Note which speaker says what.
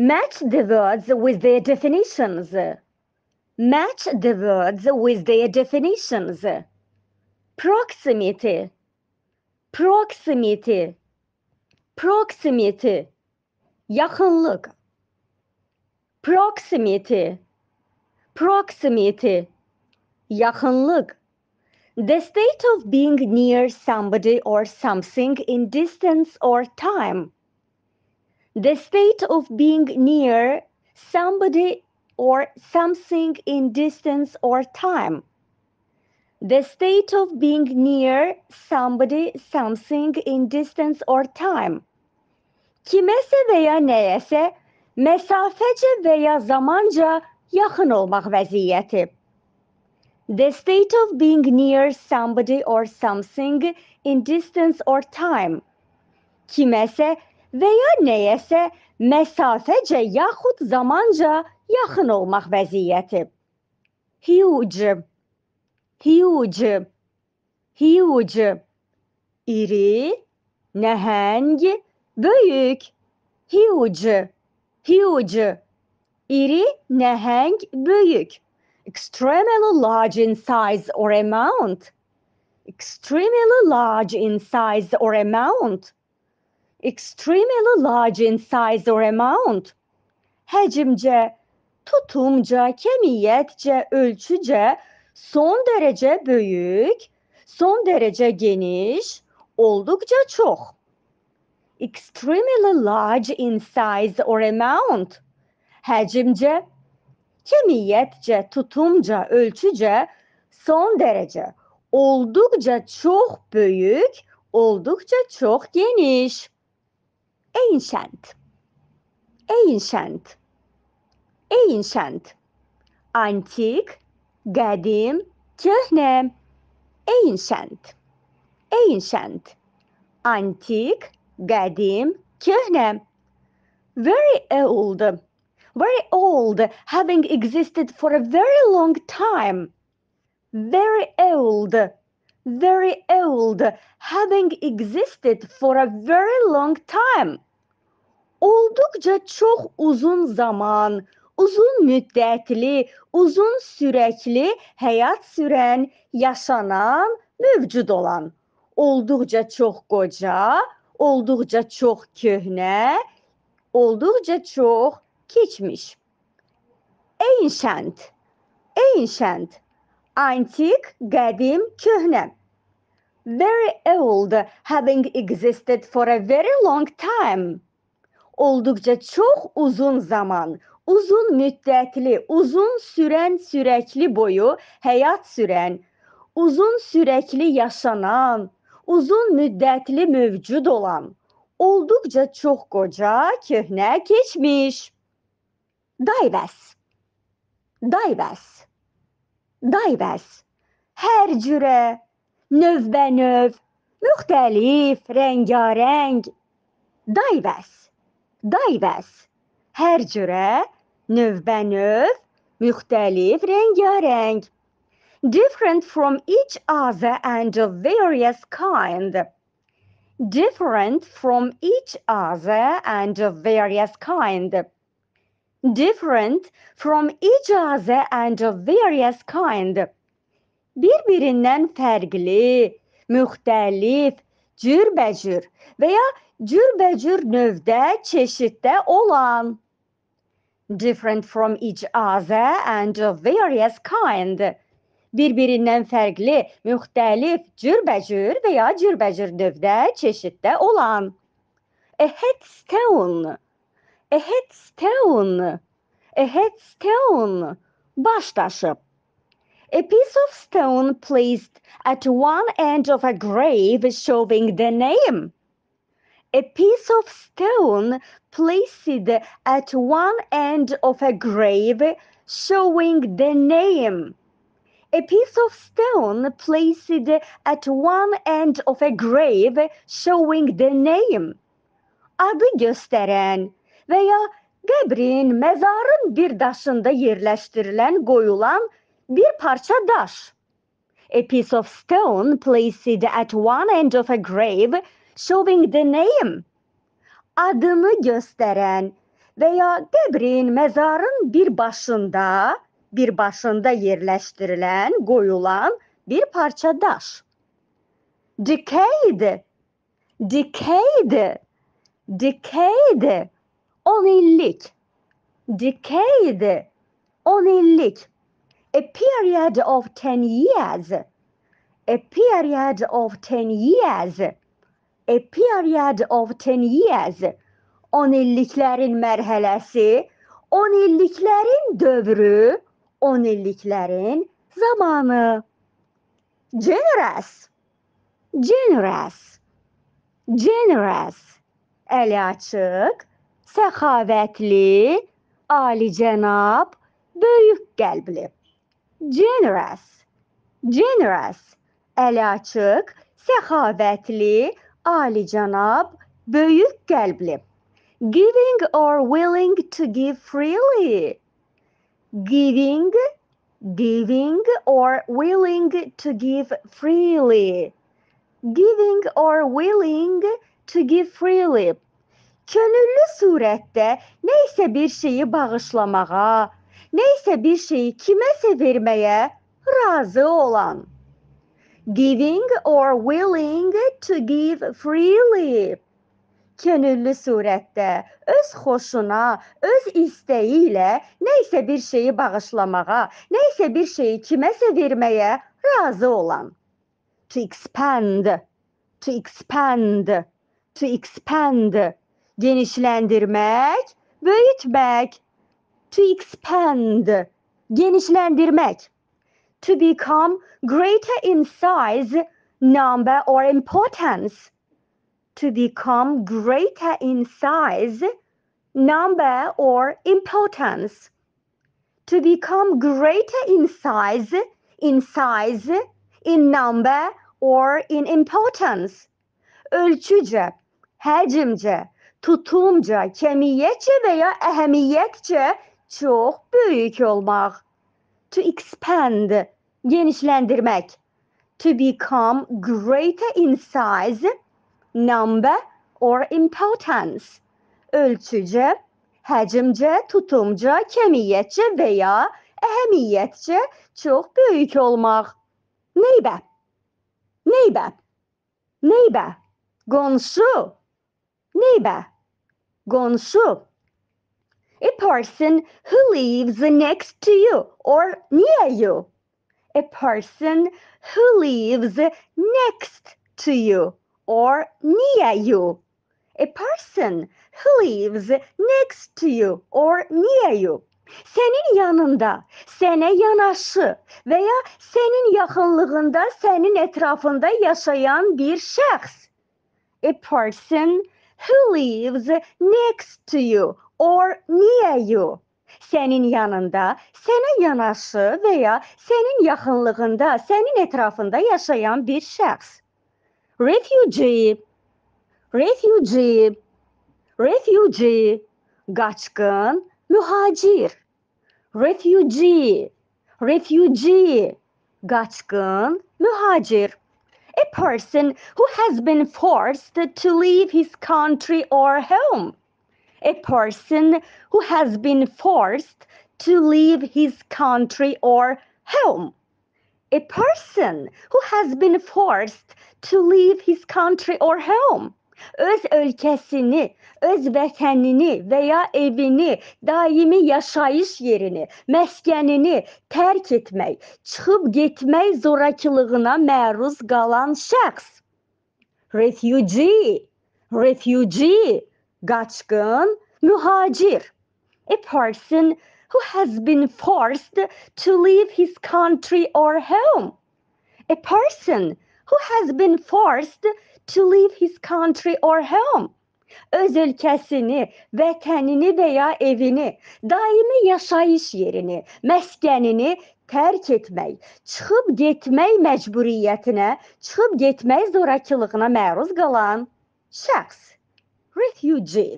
Speaker 1: Match the words with their definitions. Match the words with their definitions. Proximity. Proximity. Proximity. Yakınlık. Proximity. Proximity. Yakınlık. The state of being near somebody or something in distance or time. The state of being near somebody or something in distance or time. The state of being near somebody, something in distance or time. Kimese veya neyese mesafece veya zamanca yakın olmak vaziyeti. The state of being near somebody or something in distance or time. Kimese veya neyəsə məsafəcə yaxud zamanca yaxın olmaq vəziyyəti. Huge, huge, huge. İri, nəhəng, böyük. Huge, huge. İri, nəhəng, böyük. Extremely large in size or amount. Extremely large in size or amount extremely large in size or amount, hacimce, tutumca, kemiyetce, ölçüce, son derece büyük, son derece geniş, oldukça çok. Extremely large in size or amount, hacimce, kemiyetce, tutumca, ölçüce, son derece, oldukça çok büyük, oldukça çok geniş. ancient ancient ancient antik قديم كهنم ancient ancient antik gadim كهنم very old very old having existed for a very long time very old very old having existed for a very long time Olduqca çox uzun zaman, uzun müddətli, uzun sürəkli həyat sürən, yaşanan, mövcud olan. Olduqca çox qoca, olduqca çox köhnə, olduqca çox keçmiş. Ancient, ancient, antik, qədim, köhnə. Very old, having existed for a very long time olduqca çox uzun zaman, uzun müddətli, uzun sürən sürəkli boyu həyat sürən, uzun sürəkli yaşanan, uzun müddətli mövcud olan, olduqca çox qoca, köhnə, keçmiş. Daybəs. Daybəs. Daybəs. Hər cürə, növbənöv, müxtəlif, rəngarəng. Daybəs. Dayvəs hər cürə, növbənöv, müxtəlif, rəngarəng. Different from each other and of various kind. Different from each other and of various kind. Different from each other and of various kind. Bir-birindən fərqli, müxtəlif, cürbəcür və ya cürbəcür növdə, çeşiddə olan different from each other and of various kind bir-birindən fərqli, müxtəlif, cürbəcür və ya cürbəcür növdə, çeşiddə olan a headstone a headstone a headstone baş daşı A piece of stone placed at one end of a grave showing the name. A piece of stone placed at one end of a grave showing the name. A piece of stone placed at one end of a grave showing the name. Adı gösteren veya gebrin mezarın bir daşında yerleştirilen koyulan bir parça daş. A piece of stone placed at one end of a grave showing the name. Adını gösteren veya debrin mezarın bir başında bir başında yerleştirilen, koyulan bir parça daş. Decayed, decayed, decayed, onillik, decayed, onillik a period of 10 years a period of 10 years a period of 10 years on illiklerin merhalesi on illiklerin dövrü on illiklerin zamanı generous generous generous eli açık sehavetli ali cenab büyük kalpli Generous. Generous. Əli açıq, səxavətli, alicənab, böyük qəlbli. Giving or willing to give freely. Giving, giving or willing to give freely. Giving or willing to give freely. Könüllü surətdə nə isə bir şeyi bağışlamağa, neyse bir şeyi kime sevirmeye razı olan. Giving or willing to give freely. Könüllü surette öz hoşuna, öz isteğiyle neyse bir şeyi bağışlamağa, neyse bir şeyi kime sevirmeye razı olan. To expand, to expand, to expand. Genişlendirmek, büyütmek, to expand, genişlendirmek, to become greater in size, number or importance, to become greater in size, number or importance, to become greater in size, in size, in number or in importance, ölçüce, hacimce, tutumca, kemiyetçe veya ehemmiyetçe Çox böyük olmaq. To expand, genişləndirmək. To become greater in size, number or importance. Ölçücə, həcmcə, tutumca, kəmiyyətcə və ya əhəmiyyətcə çox böyük olmaq. Neybə? Neybə? Neybə? Qonşu. Neybə? Qonşu. a person who lives next to you or near you. A person who lives next to you or near you. A person who lives next to you or near you. Senin yanında, sene yanaşı veya senin yakınlığında, senin etrafında yaşayan bir şahs. A person who lives next to you or near you. Senin yanında, senin yanaşı veya senin yakınlığında, senin etrafında yaşayan bir şəxs. Refugee, refugee, refugee, qaçqın, mühacir. Refugee, refugee, qaçqın, mühacir. a person who has been forced to leave his country or home, a person who has been forced to leave his country or home, a person who has been forced to leave his country or home. öz ölkəsini, öz vətənini və ya evini, daimi yaşayış yerini, məskənini tərk etmək, çıxıb getmək zorakılığına məruz qalan şəxs. Refugee, refugee, qaçqın, mühacir. A person who has been forced to leave his country or home. A person who has been forced to leave his country or home. Öz ölkəsini, vətənini və ya evini, daimi yaşayış yerini, məskənini tərk etmək, çıxıb getmək məcburiyyətinə, çıxıb getmək zorakılığına məruz qalan şəxs, refugee